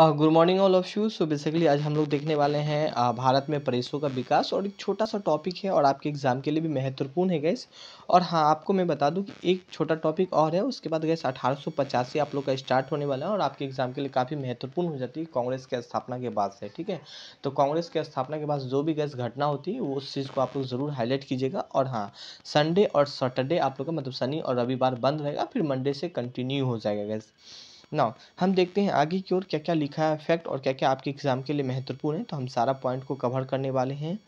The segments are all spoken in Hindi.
गुड मॉर्निंग ऑल ऑफ शूज सो बेसिकली आज हम लोग देखने वाले हैं भारत में प्रेसों का विकास और एक छोटा सा टॉपिक है और आपके एग्ज़ाम के लिए भी महत्वपूर्ण है गैस और हाँ आपको मैं बता दूं कि एक छोटा टॉपिक और है उसके बाद गैस अठारह आप लोग का स्टार्ट होने वाला है और आपके एग्ज़ाम के लिए काफ़ी महत्वपूर्ण हो जाती है कांग्रेस की स्थापना के बाद से ठीक है तो कांग्रेस की स्थापना के बाद जो भी गैस घटना होती है उस चीज़ को आप लोग ज़रूर हाईलाइट कीजिएगा और हाँ संडे और सैटरडे आप लोग का मतलब शनि और रविवार बंद रहेगा फिर मंडे से कंटिन्यू हो जाएगा गैस ना हम देखते हैं आगे की ओर क्या क्या लिखा है फैक्ट और क्या क्या आपके एग्जाम के लिए महत्वपूर्ण है तो हम सारा पॉइंट को कवर करने वाले हैं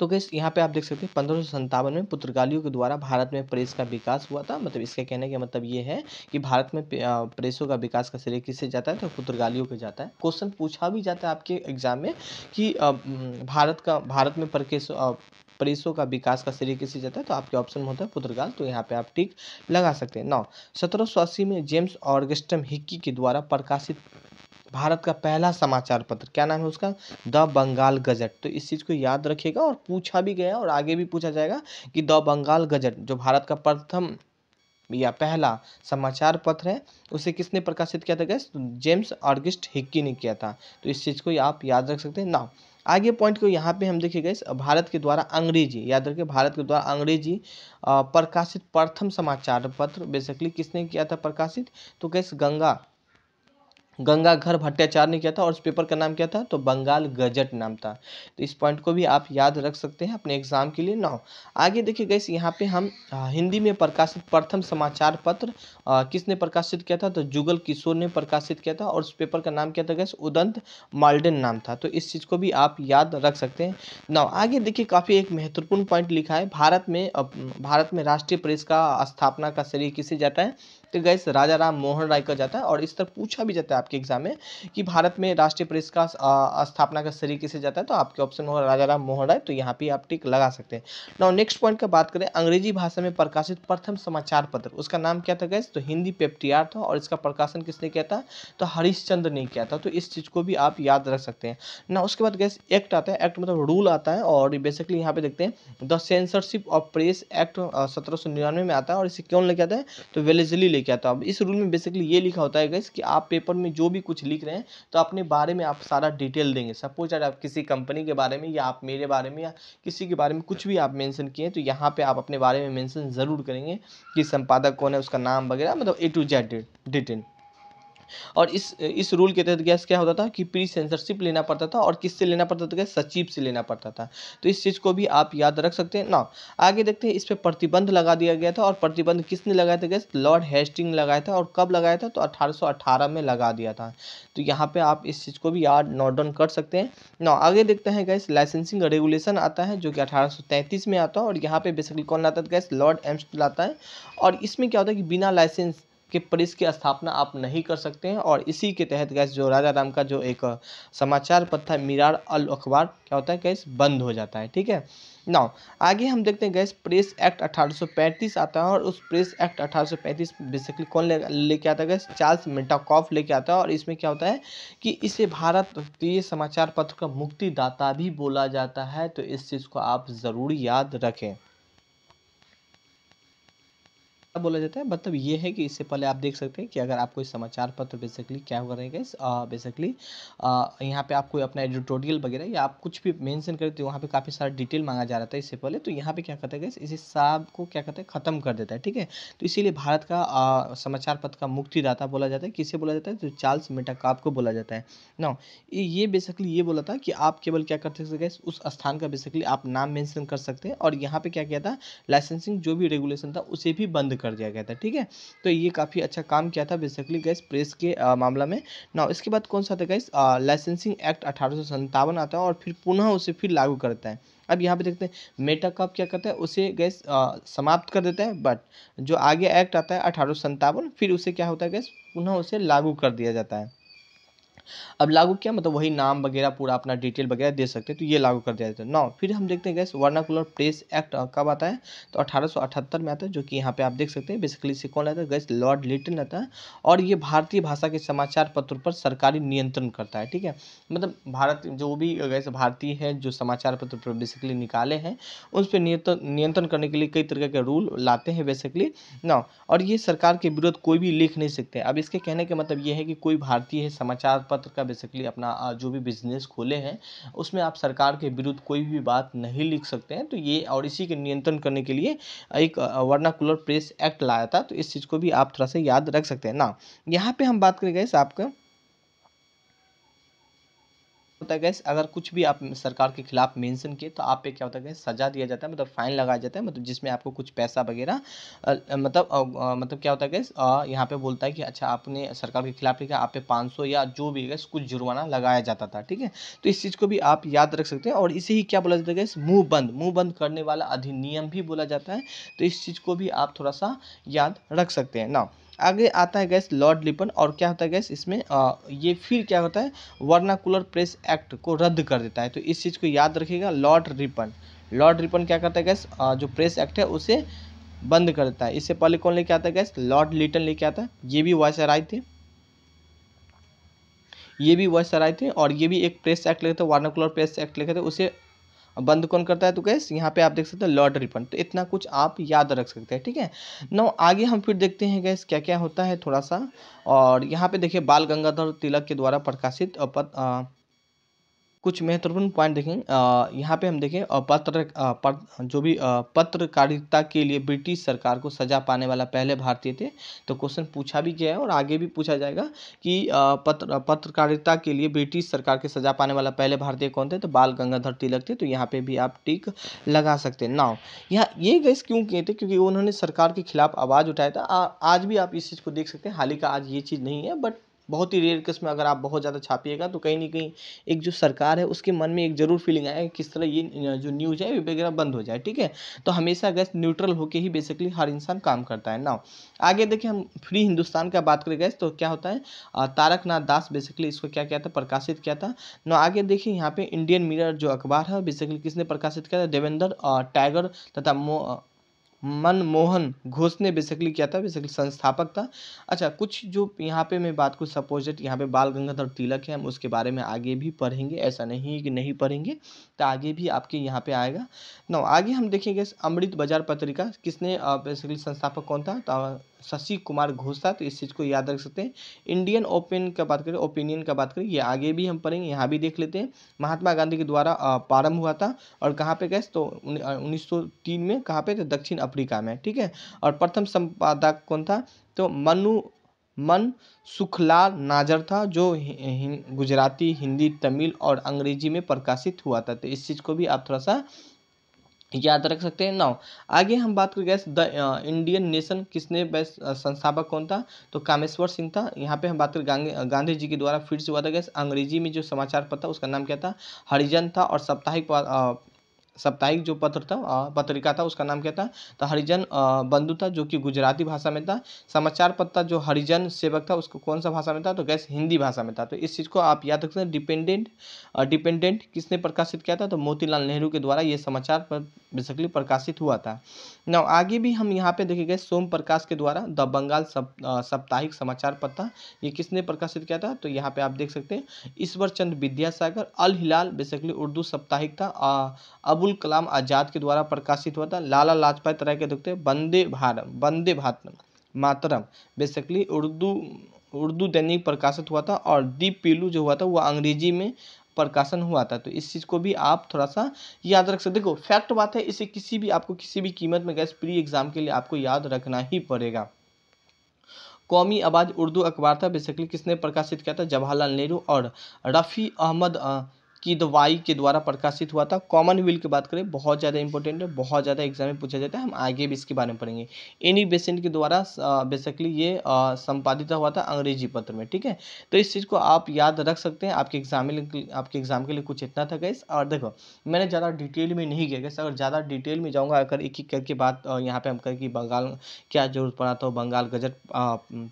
तो गैस यहाँ पे आप देख सकते हैं पंद्रह में पुर्तगालियों के द्वारा भारत में प्रेस का विकास हुआ था मतलब इसका कहने का मतलब ये है कि भारत में प्रेसों का विकास का श्रेय किससे जाता है तो पुर्तगालियों के जाता है क्वेश्चन पूछा भी जाता है आपके एग्जाम में कि भारत का भारत में प्रकेश परिसों का विकास का श्रेय किसी जाता है तो आपके ऑप्शन में होता है पुत्रकाल तो यहाँ पे आप टिक लगा सकते हैं नौ सत्रह में जेम्स ऑर्गेस्टम हिक्की के द्वारा प्रकाशित भारत का पहला समाचार पत्र क्या नाम है उसका द बंगाल गजट तो इस चीज़ को याद रखिएगा और पूछा भी गया और आगे भी पूछा जाएगा कि द बंगाल गजट जो भारत का प्रथम या पहला समाचार पत्र है उसे किसने प्रकाशित किया था गैस तो जेम्स ऑर्गिस्ट हिक्की ने किया था तो इस चीज़ को आप याद रख सकते हैं ना आगे पॉइंट को यहाँ पे हम देखेंगे भारत के द्वारा अंग्रेजी याद रखिए भारत के द्वारा अंग्रेजी प्रकाशित प्रथम समाचार पत्र बेसिकली किसने किया था प्रकाशित तो कैसे गंगा गंगा घर भट्टाचार्य ने किया था और इस पेपर का नाम क्या था तो बंगाल गजट नाम था तो इस पॉइंट को भी आप याद रख सकते हैं अपने एग्जाम के लिए नौ आगे देखिए गैस यहाँ पे हम हिंदी में प्रकाशित प्रथम समाचार पत्र आ, किसने प्रकाशित किया था तो जुगल किशोर ने प्रकाशित किया था और उस पेपर का नाम क्या था गैस उदंत माल्डन नाम था तो इस चीज़ को भी आप याद रख सकते हैं नौ आगे देखिए काफ़ी एक महत्वपूर्ण पॉइंट लिखा है भारत में भारत में राष्ट्रीय प्रेस का स्थापना का श्रेय किसे जाता है तो गैस राजा राम मोहन राय का जाता है और इस तरह पूछा भी जाता है आपके एग्जाम में कि भारत में राष्ट्रीय प्रेस का स्थापना का तरीके से जाता है तो आपके ऑप्शन होगा राजा राम मोहन राय तो यहाँ पे आप टिक लगा सकते हैं नाउ नेक्स्ट पॉइंट का बात करें अंग्रेजी भाषा में प्रकाशित प्रथम समाचार पत्र उसका नाम क्या था गैस तो हिंदी पेप्टियार था और इसका प्रकाशन किसने किया था तो हरिश्चंद्र ने किया था तो इस चीज़ को भी आप याद रख सकते हैं ना उसके बाद गैस एक्ट आता है एक्ट मतलब रूल आता है और बेसिकली यहाँ पे देखते हैं the censorship of press act सत्रह में आता है और इसे क्यों लेके आता है तो वेलेजली लेके आता हूँ अब इस रूल में बेसिकली ये लिखा होता है गैस कि आप पेपर में जो भी कुछ लिख रहे हैं तो अपने बारे में आप सारा डिटेल देंगे सपोज अगर आप किसी कंपनी के बारे में या आप मेरे बारे में या किसी के बारे में कुछ भी आप मैंसन किए तो यहाँ पर आप अपने बारे में मैंसन ज़रूर करेंगे कि संपादक कौन है उसका नाम वगैरह मतलब ए टू जेड डिटेल और इस इस रूल के तहत गैस क्या होता था कि प्री सेंसरशिप लेना पड़ता था और किससे लेना पड़ता था गैस सचिव से लेना पड़ता था तो इस चीज़ को भी आप याद रख सकते हैं ना आगे देखते हैं इस पर प्रतिबंध लगा दिया गया था और प्रतिबंध किसने लगाया था गैस लॉर्ड हेस्टिंग लगाया था और कब लगाया था तो अठारह में लगा दिया था तो यहाँ पर आप इस चीज़ को भी याद नोट डाउन कर सकते हैं ना आगे देखते हैं गैस लाइसेंसिंग रेगुलेशन आता है जो कि अठारह में आता है और यहाँ पर बेसिकली कौन लाता था गैस लॉर्ड एम्स्ट लाता है और इसमें क्या होता है कि बिना लाइसेंस के प्रेस की स्थापना आप नहीं कर सकते हैं और इसी के तहत गैस जो राजा राम का जो एक समाचार पत्र है मीरार अल अखबार क्या होता है गैस बंद हो जाता है ठीक है नाउ आगे हम देखते हैं गैस प्रेस एक्ट 1835 आता है और उस प्रेस एक्ट 1835 बेसिकली कौन लेके ले, आता है गैस चार्ल्स मेटाकॉफ लेके आता है और इसमें क्या होता है कि इसे के समाचार पत्र का मुक्तिदाता भी बोला जाता है तो इस चीज़ को आप ज़रूर याद रखें बोला जाता है मतलब ये है कि इससे पहले आप देख सकते हैं कि अगर आपको इस समाचार पत्र बेसिकली क्या हो रहेगा इस बेसिकली यहाँ पे आप कोई अपना एडिटोरियल वगैरह या आप कुछ भी मेंशन करते हो वहाँ पे काफ़ी सारा डिटेल मांगा जा रहा था इससे पहले तो यहाँ पे क्या करते हैं इसी हिसाब को क्या कहते हैं ख़त्म कर देता है ठीक है तो इसीलिए भारत का आ, समाचार पत्र का मुक्तिदाता बोला जाता है किसे बोला जाता है तो चार्ल्स मेटाकाप को बोला जाता है ना ये बेसिकली ये बोला था कि आप केवल क्या कर सकते गए उस स्थान का बेसिकली आप नाम मैंसन कर सकते हैं और यहाँ पर क्या किया था लाइसेंसिंग जो भी रेगुलेशन था उसे भी बंद कर कर दिया गया था ठीक है तो ये काफ़ी अच्छा काम किया था बेसिकली गैस प्रेस के आ, मामला में ना इसके बाद कौन सा था गैस लाइसेंसिंग एक्ट अठारह आता है और फिर पुनः उसे फिर लागू करता है अब यहाँ पे देखते हैं मेटा कब क्या करता है उसे गैस समाप्त कर देता है बट जो आगे एक्ट आता है अठारह फिर उसे क्या होता है गैस पुनः उसे लागू कर दिया जाता है अब लागू किया मतलब वही नाम वगैरह पूरा अपना डिटेल वगैरह दे सकते हैं तो ये लागू कर दिया जाता है नौ फिर हम देखते हैं गैस वर्नाकुलर प्रेस एक्ट कब आता है तो अठारह में आता है जो कि यहाँ पे आप देख सकते हैं बेसिकली इसे कौन आता है गैस लॉर्ड लिटन आता है और ये भारतीय भाषा के समाचार पत्र पर सरकारी नियंत्रण करता है ठीक है मतलब भारत जो भी गैस भारतीय है जो समाचार पत्र पर बेसिकली निकाले हैं उस पर नियंत्रण करने के लिए कई तरह के रूल लाते हैं बेसिकली ना और ये सरकार के विरोध कोई भी लिख नहीं सकते अब इसके कहने का मतलब ये है कि कोई भारतीय समाचार पत्र पत्र का बेसिकली अपना जो भी बिजनेस खोले हैं उसमें आप सरकार के विरुद्ध कोई भी बात नहीं लिख सकते हैं तो ये और इसी के नियंत्रण करने के लिए एक वर्नाकुलर प्रेस एक्ट लाया था तो इस चीज़ को भी आप थोड़ा सा याद रख सकते हैं ना यहाँ पर हम बात करें गए आपका होता है गैस अगर कुछ भी आप सरकार के खिलाफ मेंशन किए तो आप पे क्या होता है गैस सजा दिया जाता है मतलब फाइन लगाया जाता है मतलब जिसमें आपको कुछ पैसा वगैरह मतलब आ, मतलब क्या होता है गैस यहाँ पे बोलता है कि अच्छा आपने सरकार के खिलाफ लिखा आप पे पाँच सौ या जो भी गैस कुछ जुर्माना लगाया जाता था ठीक है तो इस चीज़ को भी आप याद रख सकते हैं और इसे ही क्या बोला जाता है गैस मुँह बंद मुँह बंद करने वाला अधिनियम भी बोला जाता है तो इस चीज़ को भी आप थोड़ा सा याद रख सकते हैं ना आगे आता है गैस लॉर्ड लिपन और क्या होता है गैस इसमें आ, ये फिर क्या होता है वर्नाकुलर प्रेस एक्ट को रद्द कर देता है तो इस चीज़ को याद रखिएगा लॉर्ड रिपन लॉर्ड रिपन क्या करता है गैस जो प्रेस एक्ट है उसे बंद कर देता है इससे पहले कौन लेके आता है गैस लॉर्ड लिटन लेके आता है ये भी वायसराय थे ये भी वायसराय थे और ये भी एक प्रेस एक्ट लेते थे वार्नाकुलर प्रेस एक्ट लेके थे उसे बंद कौन करता है तो गैस यहाँ पे आप देख सकते हैं लॉर्ड रिपन तो इतना कुछ आप याद रख सकते हैं ठीक है नौ आगे हम फिर देखते हैं गैस क्या क्या होता है थोड़ा सा और यहाँ पे देखिए बाल गंगाधर तिलक के द्वारा प्रकाशित कुछ महत्वपूर्ण पॉइंट देखें यहाँ पे हम देखें पत्र पत्र जो भी पत्रकारिता के लिए ब्रिटिश सरकार को सजा पाने वाला पहले भारतीय थे तो क्वेश्चन पूछा भी गया है और आगे भी पूछा जाएगा कि पत्र पत्रकारिता के लिए ब्रिटिश सरकार के सजा पाने वाला पहले भारतीय कौन थे तो बाल गंगाधर तिलक थे तो यहाँ पे भी आप टिक लगा सकते हैं नाव यहाँ ये गैस क्यों किए थे क्योंकि उन्होंने सरकार के खिलाफ आवाज़ उठाया था आज भी आप इस चीज़ को देख सकते हैं हाल का आज ये चीज़ नहीं है बट बहुत ही रेयर किस्म में अगर आप बहुत ज़्यादा छापिएगा तो कहीं ना कहीं एक जो सरकार है उसके मन में एक ज़रूर फीलिंग आएगा किस तरह ये जो न्यूज है वगैरह बंद हो जाए ठीक है तो हमेशा गैस न्यूट्रल होकर ही बेसिकली हर इंसान काम करता है ना आगे देखिए हम फ्री हिंदुस्तान का बात करें गैस तो क्या होता है तारकनाथ दास बेसिकली इसको क्या किया था प्रकाशित किया था न आगे देखिए यहाँ पे इंडियन मीर जो अखबार है बेसिकली किसने प्रकाशित किया था देवेंद्र टाइगर तथा मनमोहन घोष ने बेसिकली क्या था बेसिकली संस्थापक था अच्छा कुछ जो यहाँ पे मैं बात कुछ सपोजिट यहाँ पे बाल गंगाधर तिलक है हम उसके बारे में आगे भी पढ़ेंगे ऐसा नहीं है कि नहीं पढ़ेंगे तो आगे भी आपके यहाँ पे आएगा ना आगे हम देखेंगे अमृत बाजार पत्रिका किसने बेसिकली संस्थापक कौन था तो शशि कुमार घोष था तो इस चीज़ को याद रख सकते हैं इंडियन ओपिन का बात करें ओपिनियन का बात करें ये आगे भी हम पढ़ेंगे यहाँ भी देख लेते हैं महात्मा गांधी के द्वारा प्रारंभ हुआ था और कहाँ पे गए तो उन्नीस में कहाँ पे थे दक्षिण अफ्रीका में ठीक है और प्रथम संपादक कौन था तो मनु मन सुखलाल नाजर था जो गुजराती हिंदी तमिल और अंग्रेजी में प्रकाशित हुआ था तो इस चीज़ को भी आप थोड़ा सा याद रख सकते हैं नाउ आगे हम बात कर गए द इंडियन नेशन किसने uh, संस्थापक कौन था तो कामेश्वर सिंह था यहाँ पे हम बात कर uh, गांधी जी के द्वारा फिर से हुआ था गैस अंग्रेजी में जो समाचार पत्र उसका नाम क्या था हरिजन था और साप्ताहिक साप्ताहिक जो पत्र था पत्रिका था उसका नाम क्या था तो हरिजन बंधु था जो कि गुजराती भाषा में था समाचार पत्र जो हरिजन सेवक था उसको कौन सा भाषा में था तो गैस हिंदी भाषा में था तो इस चीज़ को आप याद रख सकते हैं डिपेंडेंट डिपेंडेंट किसने प्रकाशित किया था तो मोतीलाल नेहरू के द्वारा ये समाचार पत्र बेसिकली प्रकाशित हुआ था ना आगे भी हम यहाँ पे देखे गए सोम प्रकाश के द्वारा द बंगाल साप्ताहिक समाचार पत्र ये किसने प्रकाशित किया था तो यहाँ पे आप देख सकते हैं ईश्वर चंद विद्यासागर अल हिलाल बेसिकली उर्दू साप्ताहिक था अबुल अबुल कलाम आज़ाद के द्वारा प्रकाशित हुआ था लाला लाजपत राय के दुखते वंदे भारत वंदे भारत मातरम बेसिकली उर्दू उर्दू दैनिक प्रकाशित हुआ था और दीप पीलू जो हुआ था वह अंग्रेजी में प्रकाशन हुआ था तो इस चीज़ को भी आप थोड़ा सा याद रख सकते देखो फैक्ट बात है इसे किसी भी आपको किसी भी कीमत में गैस प्री एग्ज़ाम के लिए आपको याद रखना ही पड़ेगा कौमी आवाज़ उर्दू अखबार था बेसिकली किसने प्रकाशित किया था जवाहरलाल नेहरू और रफ़ी अहमद आ, की दवाई के द्वारा प्रकाशित हुआ था कॉमनवेल्थ की बात करें बहुत ज़्यादा इंपॉर्टेंट है बहुत ज़्यादा एग्जाम में पूछा जाता है हम आगे भी इसके बारे में पढ़ेंगे एनी बेसेंट के द्वारा बेसिकली ये संपादित हुआ था अंग्रेजी पत्र में ठीक है तो इस चीज़ को आप याद रख सकते हैं आपके एग्जाम में आपके एग्जाम के लिए कुछ इतना था गैस और देखो मैंने ज़्यादा डिटेल में नहीं किया गैस अगर ज़्यादा डिटेल में जाऊँगा अगर एक एक करके बात यहाँ पर हम करें कि बंगाल क्या जरूरत पड़ा था बंगाल गजट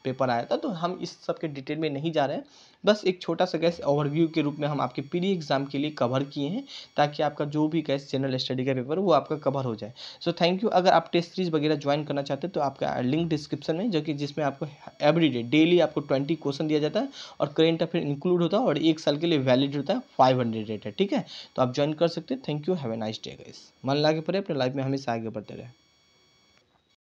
पेपर आया था तो हम इस सब के डिटेल में नहीं जा रहे हैं बस एक छोटा सा गैस ओवरव्यू के रूप में हम आपके प्री एग्जाम के लिए कवर किए हैं ताकि आपका जो भी गैस जनरल स्टडी का पेपर वो आपका कवर हो जाए सो थैंक यू अगर आप टेस्ट सीरीज वगैरह ज्वाइन करना चाहते हैं तो आपका लिंक डिस्क्रिप्शन में जो कि जिसमें आपको एवरी डे डेली आपको ट्वेंटी क्वेश्चन दिया जाता है और करेंट अफेयर इंक्लूड होता है और एक साल के लिए वैलिड होता है फाइव हंड्रेड रेट है ठीक है तो आप ज्वाइन कर सकते हैं thank you have a nice day guys मन लागे पड़े अपने लाइफ में हमेशा आगे बढ़ते रहे